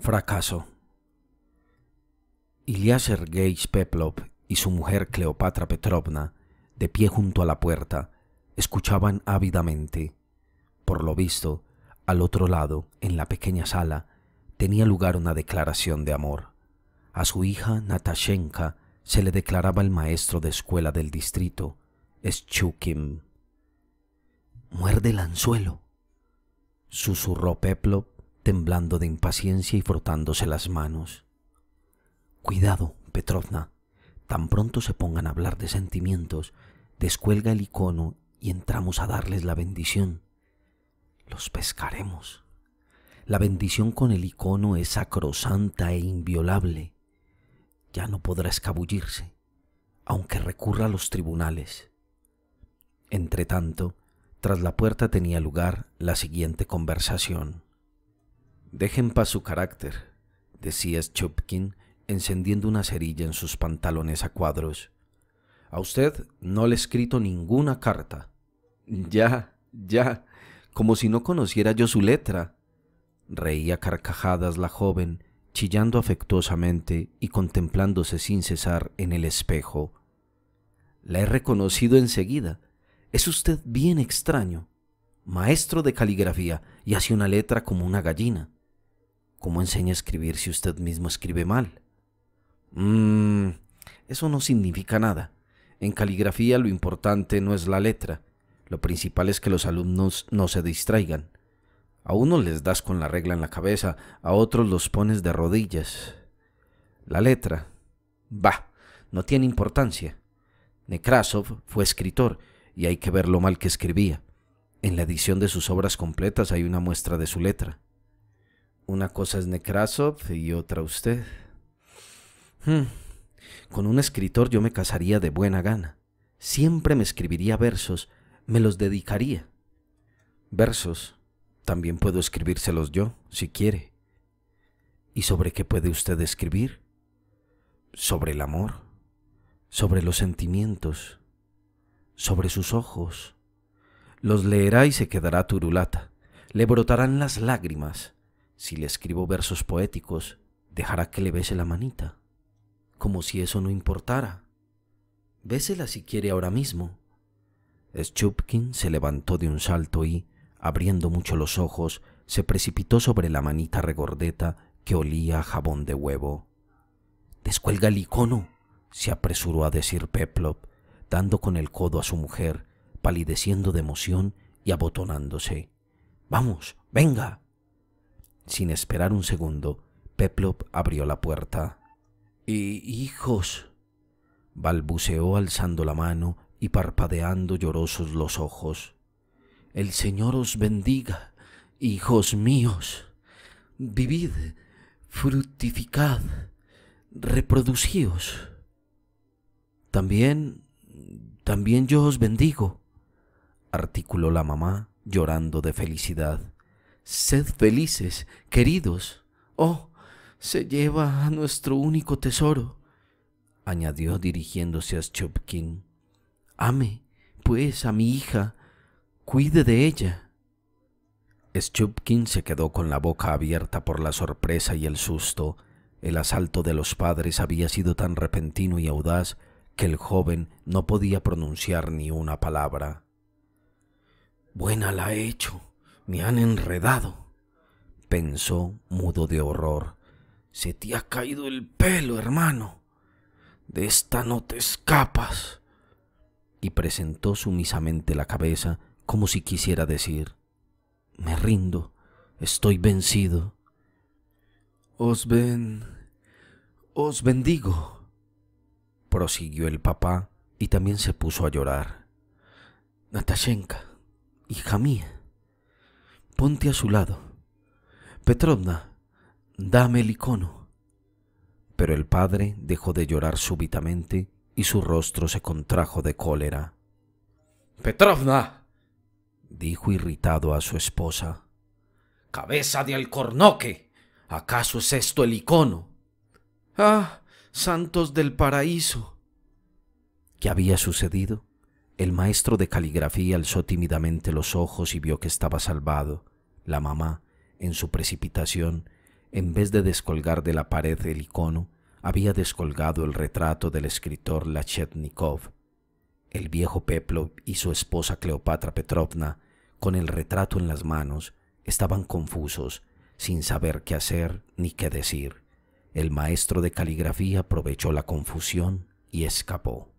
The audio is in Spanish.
Fracaso. Ilya Sergeevich Peplov y su mujer Cleopatra Petrovna, de pie junto a la puerta, escuchaban ávidamente. Por lo visto, al otro lado, en la pequeña sala, tenía lugar una declaración de amor. A su hija Natashenka se le declaraba el maestro de escuela del distrito, Schukim. Muerde el anzuelo, susurró Peplov temblando de impaciencia y frotándose las manos. Cuidado, Petrovna, tan pronto se pongan a hablar de sentimientos, descuelga el icono y entramos a darles la bendición. Los pescaremos. La bendición con el icono es sacrosanta e inviolable. Ya no podrá escabullirse, aunque recurra a los tribunales. Entretanto, tras la puerta tenía lugar la siguiente conversación. Dejen paz su carácter, decía Chupkin, encendiendo una cerilla en sus pantalones a cuadros. A usted no le he escrito ninguna carta. Ya, ya, como si no conociera yo su letra. Reía carcajadas la joven, chillando afectuosamente y contemplándose sin cesar en el espejo. La he reconocido enseguida. Es usted bien extraño, maestro de caligrafía y hace una letra como una gallina. ¿Cómo enseña a escribir si usted mismo escribe mal? Mmm, eso no significa nada. En caligrafía lo importante no es la letra, lo principal es que los alumnos no se distraigan. A unos les das con la regla en la cabeza, a otros los pones de rodillas. La letra, bah, no tiene importancia. Nekrasov fue escritor y hay que ver lo mal que escribía. En la edición de sus obras completas hay una muestra de su letra. Una cosa es Nekrasov y otra usted. Hmm. Con un escritor yo me casaría de buena gana. Siempre me escribiría versos, me los dedicaría. Versos, también puedo escribírselos yo, si quiere. ¿Y sobre qué puede usted escribir? Sobre el amor, sobre los sentimientos, sobre sus ojos. Los leerá y se quedará turulata. Le brotarán las lágrimas. Si le escribo versos poéticos, dejará que le bese la manita, como si eso no importara. Bésela si quiere ahora mismo. Schupkin se levantó de un salto y, abriendo mucho los ojos, se precipitó sobre la manita regordeta que olía a jabón de huevo. Descuelga el icono, se apresuró a decir Peplop, dando con el codo a su mujer, palideciendo de emoción y abotonándose. Vamos, venga. Sin esperar un segundo, Peplop abrió la puerta. ¡Y hijos! balbuceó alzando la mano y parpadeando llorosos los ojos. El Señor os bendiga, hijos míos. Vivid, fructificad, reproducíos. También, también yo os bendigo, articuló la mamá llorando de felicidad. Sed felices, queridos. Oh, se lleva a nuestro único tesoro, añadió dirigiéndose a Chopkin. Ame, pues, a mi hija. Cuide de ella. Schupkin se quedó con la boca abierta por la sorpresa y el susto. El asalto de los padres había sido tan repentino y audaz que el joven no podía pronunciar ni una palabra. Buena la he hecho, me han enredado, pensó mudo de horror. Se te ha caído el pelo, hermano. De esta no te escapas. Y presentó sumisamente la cabeza como si quisiera decir, me rindo, estoy vencido. Os ven, os bendigo, prosiguió el papá y también se puso a llorar. Natashenka, hija mía, ponte a su lado. Petrovna, dame el icono. Pero el padre dejó de llorar súbitamente y su rostro se contrajo de cólera. Petrovna, dijo irritado a su esposa. Cabeza de alcornoque. ¿Acaso es esto el icono? Ah, santos del paraíso. ¿Qué había sucedido? El maestro de caligrafía alzó tímidamente los ojos y vio que estaba salvado. La mamá, en su precipitación, en vez de descolgar de la pared el icono, había descolgado el retrato del escritor Lachetnikov. El viejo Peplov y su esposa Cleopatra Petrovna, con el retrato en las manos, estaban confusos, sin saber qué hacer ni qué decir. El maestro de caligrafía aprovechó la confusión y escapó.